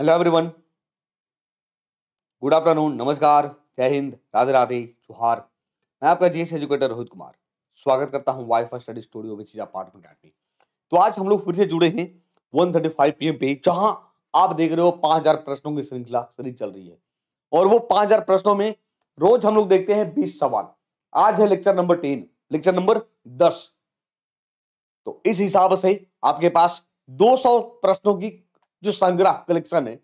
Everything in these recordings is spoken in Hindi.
हेलो एवरीवन गुड आफ्टरनून नमस्कार जय हिंद राधे राधे जुहार मैं आपका जीएस एजुकेटर रोहित कुमार स्वागत करता हूं वाई वाईफा study studio which is apartment academy तो आज हम लोग फिर से जुड़े हैं वन थर्टी फाइव पी पे जहां आप देख रहे हो हजार प्रश्नों की श्रृंखला सीरीज चल रही है और वो 5000 प्रश्नों में रोज हम लोग देखते हैं बीस सवाल आज है lecture number ten lecture number दस तो इस हिसाब से आपके पास 200 प्रश्नों की जो संग्रह कलेक्शन है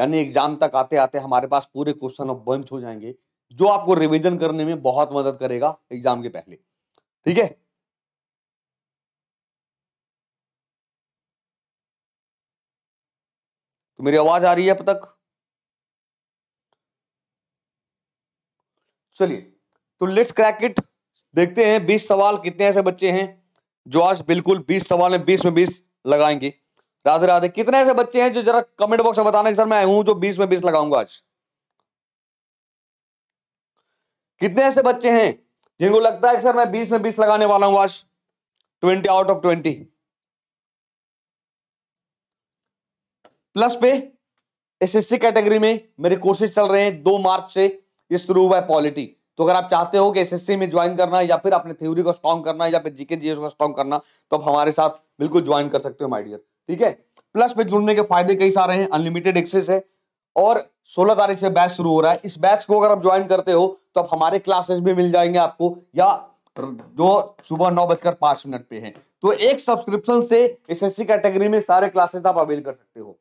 यानी एग्जाम तक आते आते हमारे पास पूरे क्वेश्चन अब बंच हो जाएंगे जो आपको रिवीजन करने में बहुत मदद करेगा एग्जाम के पहले ठीक है तो मेरी आवाज आ रही है अब तक चलिए तो लेट्स क्रैक इट देखते हैं बीस सवाल कितने ऐसे बच्चे हैं जो आज बिल्कुल बीस सवाल में बीस में बीस लगाएंगे राधे राधे कितने ऐसे बच्चे हैं जो जरा कमेंट बॉक्स में बताना सर मैं हूं जो बीस में बीस लगाऊंगा आज कितने ऐसे बच्चे हैं जिनको लगता है कि सर मैं बीस में बीस लगाने वाला हूं आज twenty out of twenty plus पे एसएससी कैटेगरी में मेरे कोर्सेज चल रहे हैं दो मार्च से ये शुरू हुआ है पॉलिटी तो अगर आप चाहते हो कि एसएससी में ज्वाइन करना या फिर अपने थ्योरी को स्ट्रॉन्ग करना या फिर जीके जीएस को स्ट्रॉन्ग करना तो आप हमारे साथ बिल्कुल ज्वाइन कर सकते हो माइडियर ठीक है प्लस में जुड़ने के फायदे कई सारे हैं अनलिमिटेड एक्सेस है और 16 तारीख से बैच शुरू हो रहा है इस बैच को अगर आप ज्वाइन करते हो तो आप हमारे क्लासेस भी मिल जाएंगे आपको या जो सुबह नौ बजकर पांच मिनट पे है तो एक सब्सक्रिप्शन से एस एस कैटेगरी में सारे क्लासेस आप अवेल कर सकते हो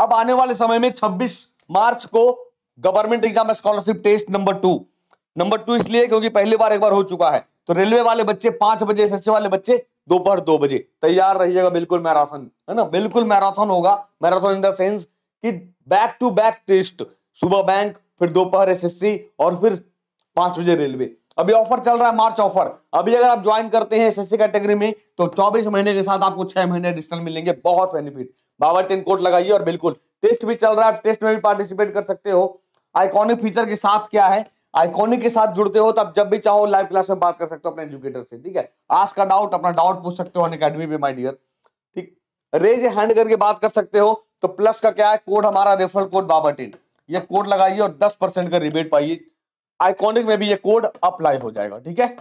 अब आने वाले समय में छब्बीस मार्च को government exam scholarship test number two number two इसलिए क्योंकि पहली बार एक बार हो चुका है तो रेलवे वाले बच्चे पांच बजे एसएससी वाले बच्चे दोपहर दो बजे तैयार रहिएगा बिल्कुल मैराथन है ना बिल्कुल मैराथन होगा मैराथन इन द सेंस कि बैक टू बैक टेस्ट सुबह बैंक फिर दोपहर एसएससी और फिर पांच बजे रेलवे अभी ऑफर चल रहा है मार्च ऑफर अभी अगर आप ज्वाइन करते हैं एसएससी कैटेगरी में तो चौबीस महीने के साथ आपको छह महीने डिस्टल मिलेंगे बहुत बेनिफिट बाबा टेन कोड लगाइए और बिल्कुल टेस्ट भी चल रहा है टेस्ट में भी पार्टिसिपेट कर सकते हो आइकॉनिक फीचर के साथ क्या है आइकॉनिक के साथ जुड़ते हो तब जब भी चाहो लाइव क्लास में बात कर सकते हो अपने एजुकेटर से ठीक है आज का डाउट अपना डाउट पूछ सकते हो अकेडमी पे माई डियर ठीक रेज हैंड करके बात कर सकते हो तो प्लस का क्या है कोड हमारा रेफरल कोड बाबा टीन ये कोड लगाइए और दस परसेंट का रिबेट पाइए आइकॉनिक में भी ये कोड अप्लाई हो जाएगा ठीक है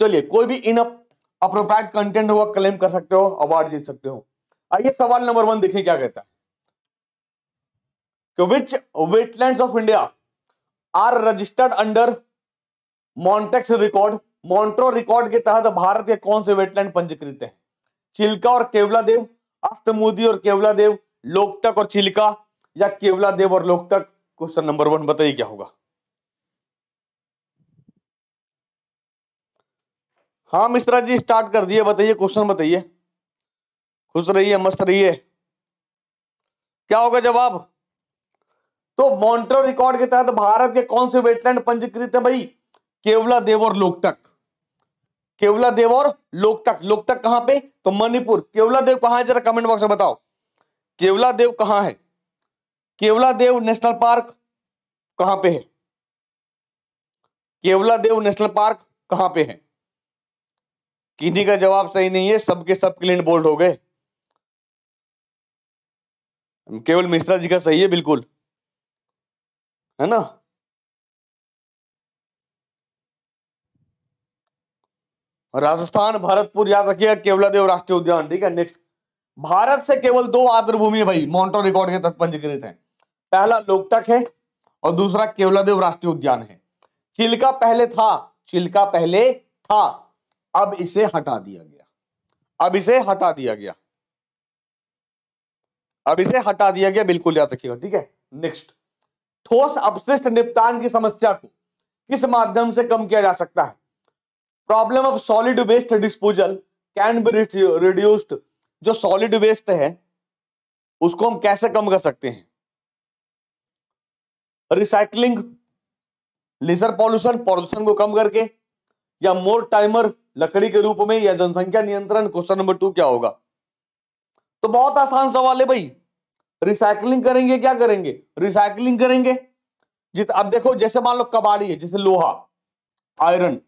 चलिए कोई भी इन अप्रोप्राइट कंटेंट होगा क्लेम कर सकते हो अवार्ड जीत सकते हो आइए सवाल नंबर वन देखिए क्या कहता है which wetland of India are registered under Montreux record Montreux record के तहत भारत के कौन से वेटलैंड पंजीकृत है चिल्का और केवला देव अष्टमुदी और केवला देव लोकटक और चिल्का या केवला देव और लोकटक क्वेश्चन नंबर वन बताइए क्या होगा हाँ मिश्रा जी स्टार्ट कर दिए बताइए क्वेश्चन बताइए खुश रहिए मस्त रहिए क्या होगा जवाब तो मॉन्ट्रो रिकॉर्ड के तहत भारत के कौन से वेटलैंड पंजीकृत है भाई केवला देव और लोकटक केवला देव और लोकटक लोकटक कहां पे तो मणिपुर केवला देव कहां है जरा कमेंट बॉक्स में बताओ केवला देव कहां है केवला देव नेशनल पार्क कहां पे है केवला देव नेशनल पार्क कहां पे है किन्हीं का जवाब सही नहीं है सबके सब क्लिन बोल्ड हो गए केवल मिश्रा जी का सही है बिल्कुल है ना राजस्थान भरतपुर याद रखिएगा केवलादेव राष्ट्रीय उद्यान ठीक है नेक्स्ट भारत से केवल दो आर्द्र भूमि भाई मॉन्टो रिकॉर्ड के तहत पंजीकृत है पहला लोकटक है और दूसरा केवलादेव राष्ट्रीय उद्यान है चिल्का पहले था चिल्का पहले था अब इसे हटा दिया गया अब इसे हटा दिया गया अब इसे हटा दिया गया बिल्कुल याद रखिएगा ठीक है नेक्स्ट ठोस अपशिष्ट निपटान की समस्या को किस माध्यम से कम किया जा सकता है problem of solid waste disposal can be reduced जो सॉलिड वेस्ट है उसको हम कैसे कम कर सकते हैं रिसाइकलिंग लेजर पॉल्यूशन प्रदूषण को कम करके या मोर टाइमर लकड़ी के रूप में या जनसंख्या नियंत्रण क्वेश्चन नंबर टू क्या होगा तो बहुत आसान सवाल है भाई रिसाइकलिंग करेंगे क्या करेंगे रिसाइकलिंग करेंगे जित अब देखो जैसे मान लो कबाड़ी है जैसे लोहा आयरन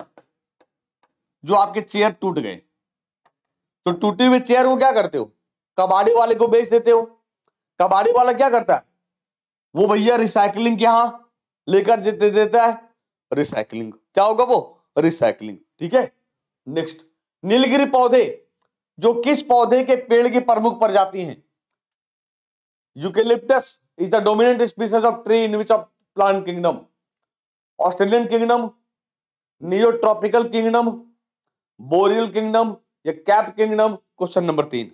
जो आपके चेयर टूट गए तो टूटी हुई चेयर को क्या करते हो कबाड़ी वाले को बेच देते हो कबाड़ी वाला क्या करता है वो भैया रिसाइकलिंग के यहां लेकर दे देता है रिसाइकलिंग क्या होगा वो रिसाइकलिंग ठीक है नेक्स्ट नीलगिरी पौधे जो किस पौधे के पेड़ की प्रमुख प्रजाति हैं Eucalyptus is the dominant species of tree in which of plant kingdom? Australian kingdom, neotropical kingdom boreal kingdom या कैप किंगडम क्वेश्चन नंबर तीन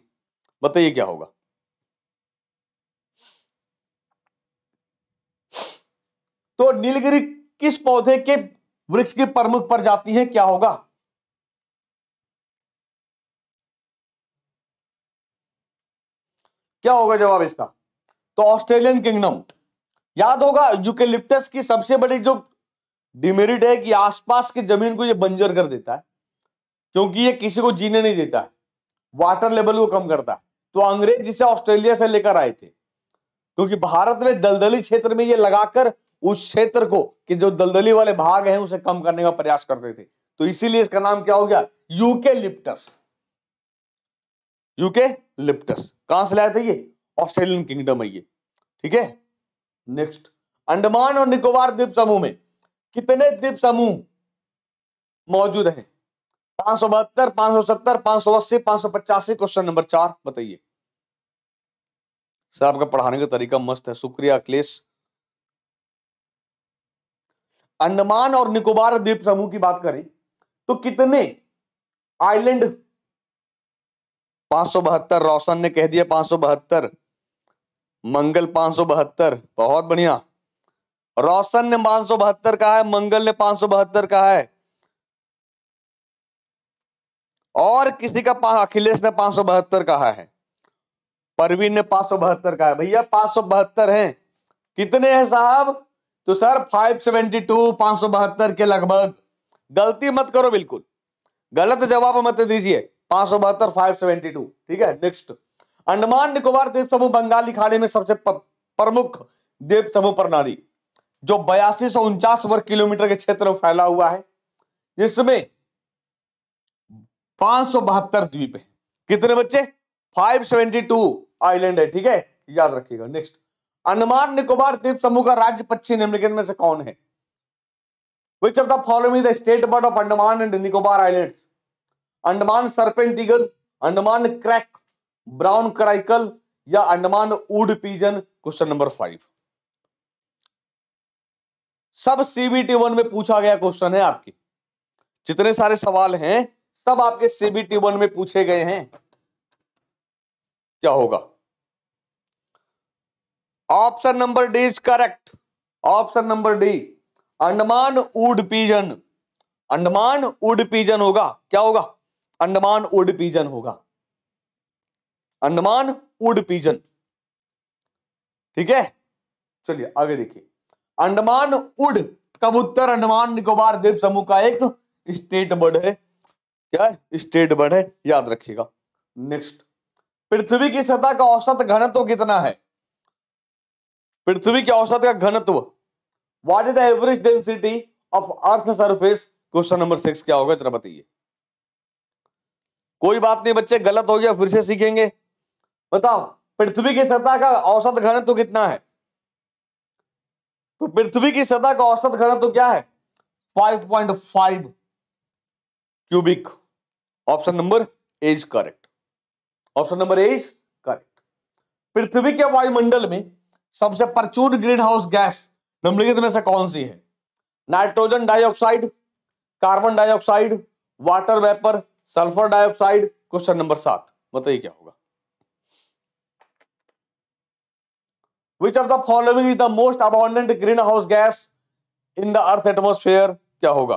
बताइए क्या होगा तो नीलगिरी किस पौधे के वृक्ष की प्रमुख पर जाती है क्या होगा क्या होगा जवाब इसका तो ऑस्ट्रेलियन किंगडम याद होगा यूकेलिप्टस की सबसे बड़ी जो डिमेरिट है कि आसपास की जमीन को ये बंजर कर देता है क्योंकि ये किसी को जीने नहीं देता है वाटर लेवल को कम करता है तो अंग्रेज जिसे ऑस्ट्रेलिया से लेकर आए थे क्योंकि भारत में दलदली क्षेत्र में ये लगाकर उस क्षेत्र को कि जो दलदली वाले भाग हैं उसे कम करने का प्रयास करते थे तो इसीलिए इसका नाम क्या हो गया यूके लिप्टस यूके लिप्टस कहां से लाए थे ये ऑस्ट्रेलियन किंगडम है ये ठीक है नेक्स्ट अंडमान और निकोबार द्वीप समूह में कितने द्वीप समूह मौजूद है पांच सौ बहत्तर पांच सौ सत्तर पांच सौ अस्सी पांच सौ पचासी क्वेश्चन नंबर चार बताइए सर आपका पढ़ाने का तरीका मस्त है शुक्रिया अखिलेश अंडमान और निकोबार द्वीप समूह की बात करें तो कितने आइलैंड पांच सौ बहत्तर रोशन ने कह दिया पांच सौ बहत्तर मंगल पांच बहुत बढ़िया रोशन ने पांच सौ बहत्तर कहा है मंगल ने पांच सौ बहत्तर कहा है और किसी का अखिलेश ने पांच सौ बहत्तर कहा है परवीन ने पांच सौ बहत्तर कहा है भैया पांच सौ बहत्तर है कितने हैं साहब तो सर फाइव सेवेंटी टू पांच सौ बहत्तर के लगभग गलती मत करो बिल्कुल गलत जवाब मत दीजिए पांच सौ बहत्तर फाइव सेवेंटी टू ठीक है नेक्स्ट अंडमान निकोबार द्वीप समूह बंगाली खाड़ी में सबसे प्रमुख द्वीप समूह प्रणाली जो बयासी सौ उनचास वर्ग किलोमीटर के क्षेत्र में फैला हुआ है जिसमें पांच सौ बहत्तर द्वीप है कितने बच्चे 572 आइलैंड है ठीक है याद रखिएगा नेक्स्ट अंडमान निकोबार द्वीप समूह का राज्य पक्षी निम्नलिखित में से कौन है which of the following the state bird of Andaman and Nicobar islands Andaman serpent eagle Andaman crake brown coucal या Andaman wood pigeon question number five सब सीबीटी वन में पूछा गया क्वेश्चन है आपके जितने सारे सवाल हैं सब आपके सीबीटी वन में पूछे गए हैं क्या होगा option number D is correct option number D Andaman wood pigeon Andaman wood pigeon होगा क्या होगा अंडमान उड पीजन होगा अंडमान उड पिजन ठीक है चलिए आगे देखिए अंडमान उड कबूतर अंडमान निकोबार द्वीप समूह का एक स्टेट बर्ड है क्या स्टेट बर्ड है याद रखिएगा नेक्स्ट पृथ्वी की सतह का औसत घनत्व कितना है पृथ्वी के औसत का घनत्व what is the average density of earth surface question number six क्या होगा जरा बताइए कोई बात नहीं बच्चे गलत हो गया फिर से सीखेंगे बताओ पृथ्वी की सतह का औसत घनत्व तो कितना है तो पृथ्वी की सतह का औसत घनत्व तो क्या है 5.5 cubic option number is correct option number is correct पृथ्वी के वायुमंडल में सबसे प्रचुर ग्रीन हाउस गैस निम्नलिखित में से कौन सी है nitrogen dioxide carbon dioxide water vapour sulphur dioxide question number सात बताइए क्या होगा which of the following is the most abundant greenhouse gas in the earth atmosphere क्या होगा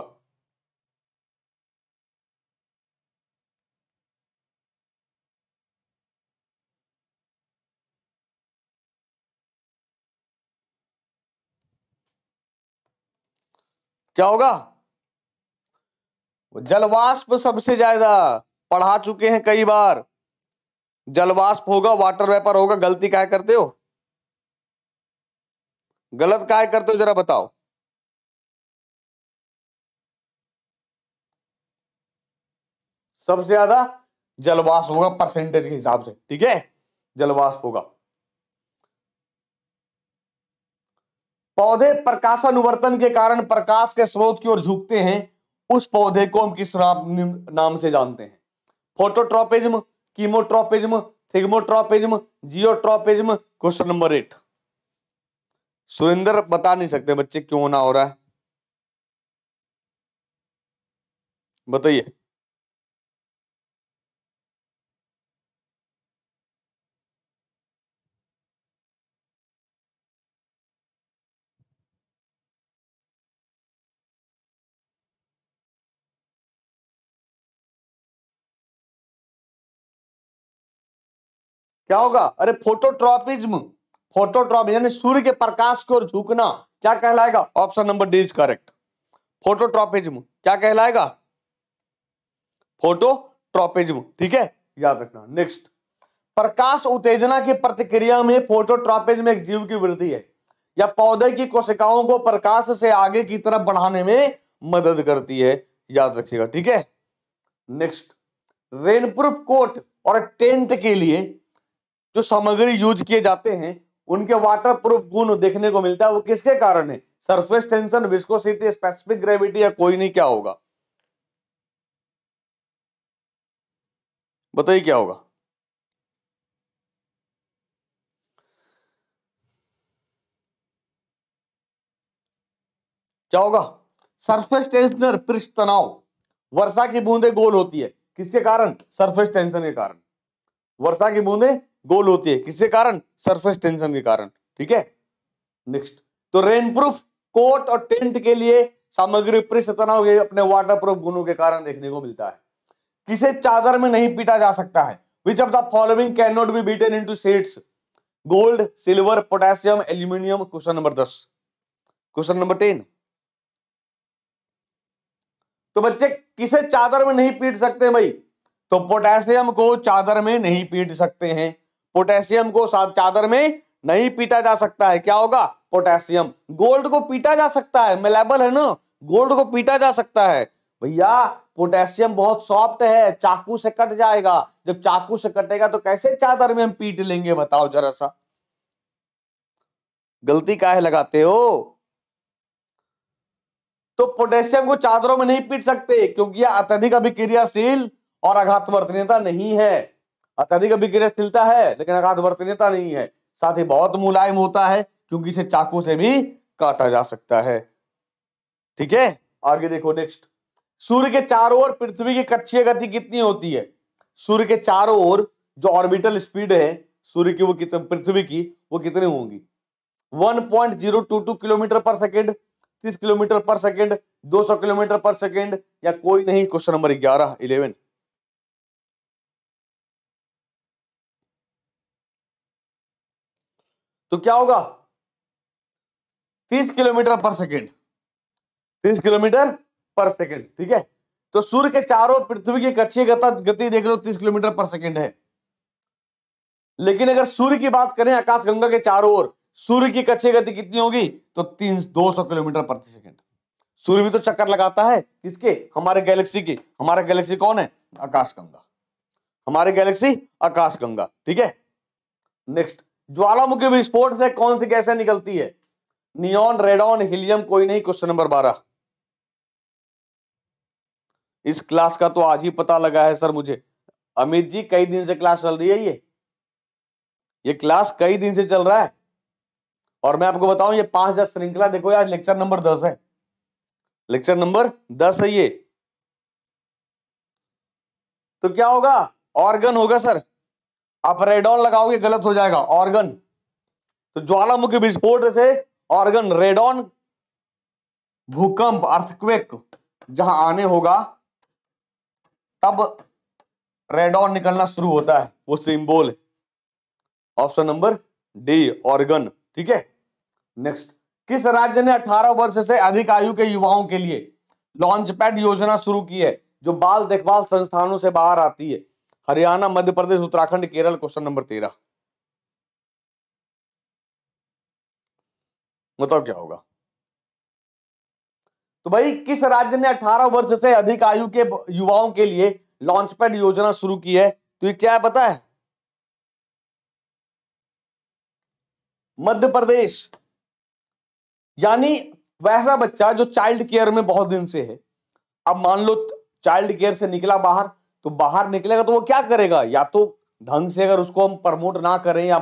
क्या होगा जलवाष्प सबसे ज्यादा पढ़ा चुके हैं कई बार जलवाष्प होगा वाटर वेपर होगा गलती क्या करते हो गलत काय करते हो जरा बताओ सबसे ज्यादा जलवास होगा परसेंटेज के हिसाब से ठीक है जलवास होगा पौधे प्रकाश अनुवर्तन के कारण प्रकाश के स्रोत की ओर झुकते हैं उस पौधे को हम किस नाम से जानते हैं phototropism chemotropism thigmotropism geotropism question number eight Surendra बता नहीं सकते बच्चे क्यों ना हो रहा है बताइए क्या होगा अरे फोटोट्रॉपिज्म फोटोट्रॉप यानी सूर्य के प्रकाश की ओर झुकना क्या कहलाएगा option number D is correct phototropism क्या कहलाएगा फोटोट्रॉपिज्म ठीक है याद रखना नेक्स्ट प्रकाश उत्तेजना की प्रतिक्रिया में फोटोट्रॉपिज्म एक जीव की वृद्धि है या पौधे की कोशिकाओं को प्रकाश से आगे की तरफ बढ़ाने में मदद करती है याद रखिएगा ठीक है नेक्स्ट रेनप्रूफ कोट और टेंट के लिए जो सामग्री यूज किए जाते हैं उनके वाटर प्रूफ गुण देखने को मिलता है वो किसके कारण है surface tension viscosity specific gravity या कोई नहीं क्या होगा बताइए क्या होगा क्या होगा सरफेस टेंशन पृष्ठ तनाव वर्षा की बूंदें गोल होती है किसके कारण सरफेस टेंशन के कारण वर्षा की बूंदें गोल होती है किसके कारण सरफेस टेंशन के कारण ठीक है नेक्स्ट तो रेन प्रूफ कोट और टेंट के लिए सामग्री पृष्ठ तनाव ये अपने वाटर प्रूफ गुणों के कारण देखने को मिलता है किसे चादर में नहीं पीटा जा सकता है which of the following can not be beaten into sheets gold silver potassium aluminium question number दस क्वेश्चन नंबर टेन तो बच्चे किसे चादर में नहीं पीट सकते भाई तो पोटेशियम को चादर में नहीं पीट सकते हैं पोटेशियम को चादर में नहीं पीटा जा सकता है क्या होगा पोटेशियम गोल्ड को पीटा जा सकता है मेलेबल है ना गोल्ड को पीटा जा सकता है भैया पोटेशियम बहुत सॉफ्ट है चाकू से कट जाएगा जब चाकू से कटेगा तो कैसे चादर में हम पीट लेंगे बताओ जरा सा गलती है लगाते हो तो पोटेशियम को चादरों में नहीं पीट सकते क्योंकि यह अत्यधिक अभिक्रियाशील और आघातवर्तनीयता नहीं है अत्यधिक विक्रियशीलता है लेकिन आघात वर्तनीयता नहीं है साथ ही बहुत मुलायम होता है क्योंकि इसे चाकू से भी काटा जा सकता है ठीक है आगे देखो नेक्स्ट सूर्य के चारों ओर पृथ्वी की कच्ची गति कितनी होती है सूर्य के चारों ओर जो ऑर्बिटल स्पीड है सूर्य की वो कितनी पृथ्वी की वो कितनी होंगी 1.022 kilometre per second 30 kilometre per second 200 kilometre per second या कोई नहीं क्वेश्चन नंबर 11, 11। तो क्या होगा तीस किलोमीटर पर सेकेंड तीस किलोमीटर पर सेकेंड ठीक है तो सूर्य के चारों पृथ्वी की कच्ची गति देख लो तीस किलोमीटर पर सेकेंड है लेकिन अगर सूर्य की बात करें आकाशगंगा के चारों ओर सूर्य की कच्ची गति कितनी होगी तो तीन दो सौ किलोमीटर प्रति सेकेंड सूर्य भी तो चक्कर लगाता है किसके हमारे गैलेक्सी की हमारा गैलेक्सी कौन है आकाशगंगा हमारे गैलेक्सी आकाशगंगा ठीक है नेक्स्ट ज्वालामुखी विस्फोट से कौन सी गैसें निकलती है नियॉन रेडॉन हीलियम कोई नहीं क्वेश्चन नंबर बारह इस क्लास का तो आज ही पता लगा है सर मुझे अमित जी कई दिन से क्लास चल रही है ये ये क्लास कई दिन से चल रहा है और मैं आपको बताऊं ये पांच हजार श्रृंखला देखो यार लेक्चर नंबर दस है लेक्चर नंबर दस है ये तो क्या होगा ऑर्गन होगा सर आप रेडॉन लगाओगे गलत हो जाएगा ऑर्गन तो ज्वालामुखी विस्फोट से ऑर्गन रेडॉन भूकंप अर्थक्वेक जहां आने होगा तब रेडॉन निकलना शुरू होता है वो symbol option number D organ ठीक है नेक्स्ट किस राज्य ने 18 वर्ष से अधिक आयु के युवाओं के लिए लॉन्च पैड योजना शुरू की है जो बाल देखभाल संस्थानों से बाहर आती है हरियाणा मध्य प्रदेश उत्तराखंड केरल क्वेश्चन नंबर तेरह मतलब क्या होगा तो भाई किस राज्य ने 18 वर्ष से अधिक आयु के युवाओं के लिए लॉन्चपैड योजना शुरू की है तो ये क्या है पता है मध्य प्रदेश यानी वैसा बच्चा जो चाइल्ड केयर में बहुत दिन से है अब मान लो चाइल्ड केयर से निकला बाहर तो बाहर निकलेगा तो वो क्या करेगा या तो ढंग से अगर उसको हम प्रमोट ना करें या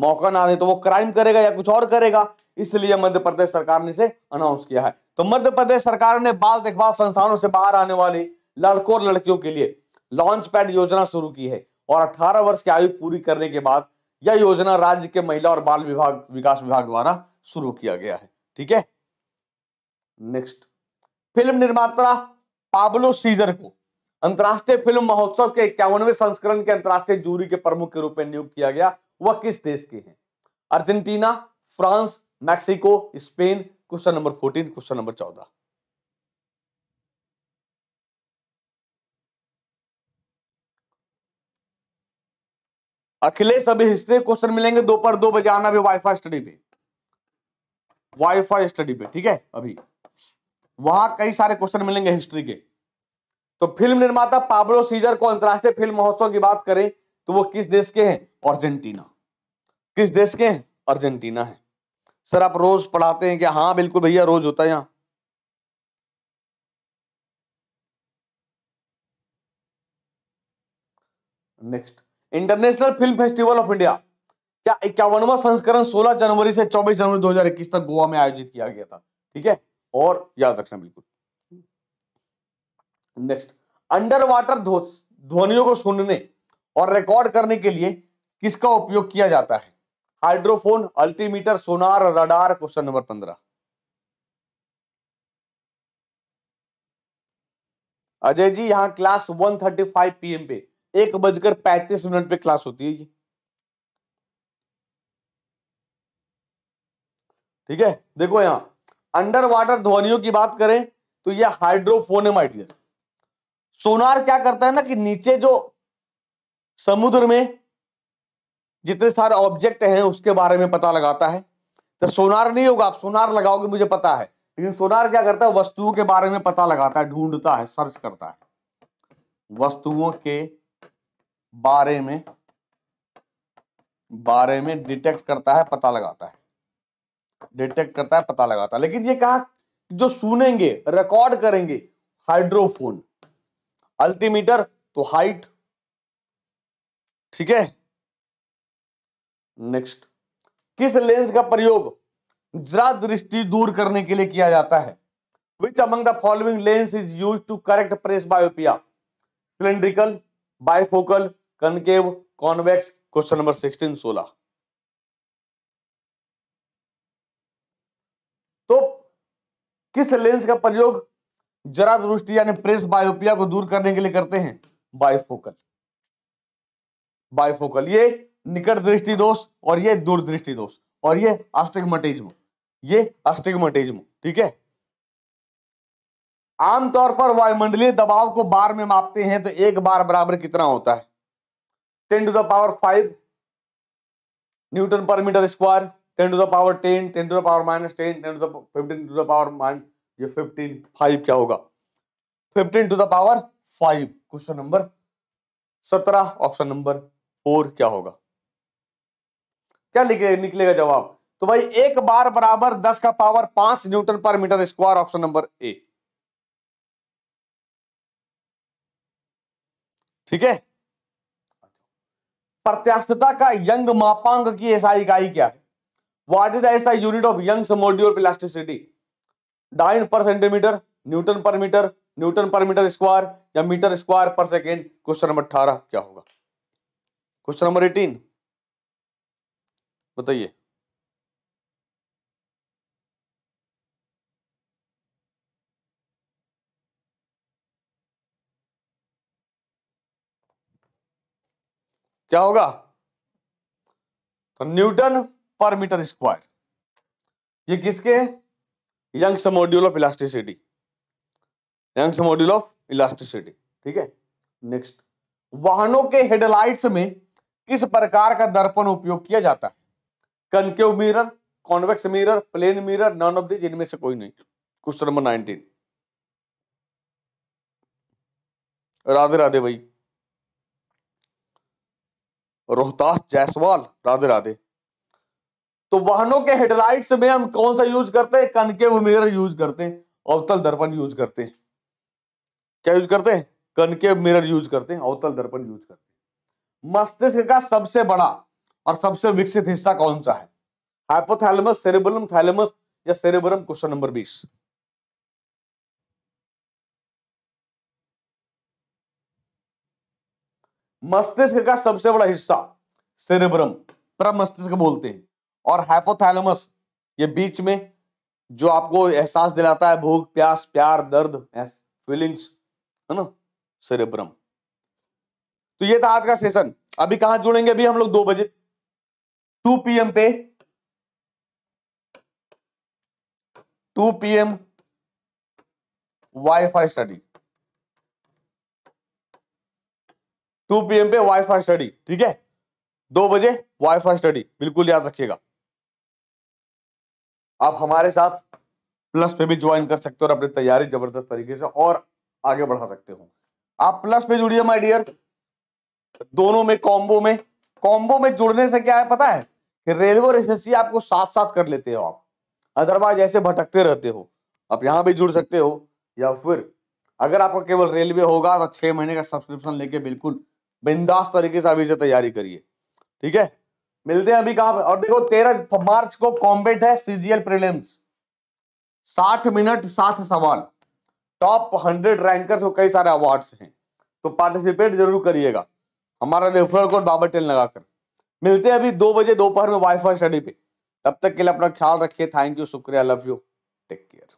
मौका ना दें तो वो क्राइम करेगा या कुछ और करेगा इसलिए मध्य प्रदेश सरकार ने इसे अनाउंस किया है तो मध्य प्रदेश सरकार ने बाल देखभाल संस्थानों से बाहर आने वाले लड़कों और लड़कियों के लिए लॉन्च पैड योजना शुरू की है और 18 वर्ष की आयु पूरी करने के बाद यह योजना राज्य के महिला और बाल विभाग विकास विभाग द्वारा शुरू किया गया है ठीक है नेक्स्ट फिल्म निर्माता पाब्लो सीजर को अंतर्राष्ट्रीय फिल्म महोत्सव के इक्यावनवे संस्करण के अंतर्राष्ट्रीय जूरी के प्रमुख के रूप में नियुक्त किया गया वह किस देश के हैं Argentina France Mexico Spain question number fourteen question number चौदह अखिलेश अभी हिस्ट्री क्वेश्चन मिलेंगे दोपहर दो, दो बजे आना भी वाईफाई स्टडी पे वाईफाई स्टडी पे ठीक है अभी वहां कई सारे क्वेश्चन मिलेंगे हिस्ट्री के तो फिल्म निर्माता पाब्लो सीजर को अंतरराष्ट्रीय फिल्म महोत्सव की बात करें तो वो किस देश के हैं अर्जेंटीना किस देश के हैं अर्जेंटीना है सर आप रोज पढ़ाते हैं कि हाँ बिल्कुल भैया रोज होता है यहाँ next International Film Festival of India क्या इक्यावनवा संस्करण 16 जनवरी से 24 जनवरी 2021 तक गोवा में आयोजित किया गया था ठीक है और याद रखना बिल्कुल नेक्स्ट अंडर वाटर ध्वनियों को सुनने और रिकॉर्ड करने के लिए किसका उपयोग किया जाता है hydrophone altimeter sonar radar question number पंद्रह अजय जी यहां क्लास 1:35 पीएम पे एक बजकर पैंतीस मिनट पे क्लास होती है ये ठीक है देखो यहां अंडर वाटर ध्वनियों की बात करें तो यह है आइडियल सोनार क्या करता है ना कि नीचे जो समुद्र में जितने सारे ऑब्जेक्ट हैं उसके बारे में पता लगाता है तो सोनार नहीं होगा आप सोनार लगाओगे मुझे पता है लेकिन सोनार क्या करता है वस्तुओं के बारे में पता लगाता है ढूंढता है सर्च करता है वस्तुओं के बारे में बारे में डिटेक्ट करता है पता लगाता है डिटेक्ट करता है पता लगाता है लेकिन ये कहा जो सुनेंगे रिकॉर्ड करेंगे हाइड्रोफोन अल्टीमीटर तो हाइट ठीक है नेक्स्ट किस लेंस का प्रयोग जरा दृष्टि दूर करने के लिए किया जाता है which among the following lens is use to correct presbyopia cylindrical bifocal concave convex question number sixteen सोलह तो किस लेंस का प्रयोग जरा दृष्टि यानी प्रेस बायोपिया को दूर करने के लिए करते हैं बायफोकल बायोफोकल ये निकट दृष्टि दोष और ये दूरदृष्टि दोष और ये अस्टिग्मटिज्म ये अस्टिग्मटिज्म ठीक है आमतौर पर वायुमंडलीय दबाव को बार में मापते हैं तो एक बार बराबर कितना होता है ten to the power five newton per metre square ten to the power ten ten to the power minus ten ten to the fifteen to the power ये फिफ्टीन फाइव क्या होगा fifteen to the power five question number सत्रह ऑप्शन नंबर फोर क्या होगा क्या लिखे निकलेगा जवाब तो भाई एक बार बराबर दस का पावर पांच newton per metre square option number A ठीक है प्रत्याशता का यंग मापांक की ऐसा इकाई क्या है वाट इज द ऐसा unit of Young modulus plasticity dyne per centimetre newton per metre newton per metre square या metre square per second question number अठारह क्या होगा क्वेश्चन नंबर एटीन बताइए क्या होगा तो न्यूटन पर मीटर स्क्वायर ये किसके Young's module of elasticity Young's module of elasticity ठीक है नेक्स्ट वाहनों के हेडलाइट्स में किस प्रकार का दर्पण उपयोग किया जाता है concave mirror convex mirror plane mirror none of these इनमें से कोई नहीं question number nineteen Radhe Radhe भाई रोहतास जायसवाल राधे राधे तो वाहनों के हेडलाइट्स में हम कौन सा यूज करते हैं कनकेव मिरर यूज करते हैं अवतल दर्पण यूज करते हैं क्या यूज करते हैं कनकेव मिरर यूज करते हैं अवतल दर्पण यूज करते हैं मस्तिष्क का सबसे बड़ा और सबसे विकसित हिस्सा कौन सा है हाइपोथैलेमस सेरेबलम थैलेमस या सेरेबरम क्वेश्चन नंबर बीस मस्तिष्क का सबसे बड़ा हिस्सा सेरेब्रम प्रमस्तिष्क बोलते हैं और हाइपोथैलेमस ये बीच में जो आपको एहसास दिलाता है भूख प्यास प्यार दर्द फीलिंग्स है ना सेरेब्रम तो ये था आज का सेशन अभी कहा जुड़ेंगे अभी हम लोग दो बजे टू पीएम पे two PM wifi study two PM पे वाईफाई स्टडी ठीक है दो बजे वाईफाई स्टडी बिल्कुल याद रखिएगा आप हमारे साथ प्लस पे भी ज्वाइन कर सकते हो और अपनी तैयारी जबरदस्त तरीके से और आगे बढ़ा सकते हो आप प्लस पे जुड़िए माय डियर दोनों में कॉम्बो में कॉम्बो में जुड़ने से क्या है पता है कि रेलवे और एस आपको साथ साथ कर लेते हो आप अदरवाइज ऐसे भटकते रहते हो आप यहां भी जुड़ सकते हो या फिर अगर आपका केवल रेलवे होगा तो छह महीने का सब्सक्रिप्शन लेके बिल्कुल बिंदास तरीके से अभी से तैयारी करिए ठीक है मिलते हैं अभी कहां और देखो तेरह मार्च को कॉम्बेट है सीजीएल प्रीलिम्स साठ मिनट साठ सवाल टॉप हंड्रेड रैंकर्स को कई सारे अवार्ड्स हैं तो पार्टिसिपेट जरूर करिएगा हमारा रेफरल कोड बाबा टेल लगाकर मिलते हैं अभी दो बजे दोपहर में वाईफाई स्टडी पे तब तक के लिए अपना ख्याल रखिए थैंक यू शुक्रिया लव यू टेक केयर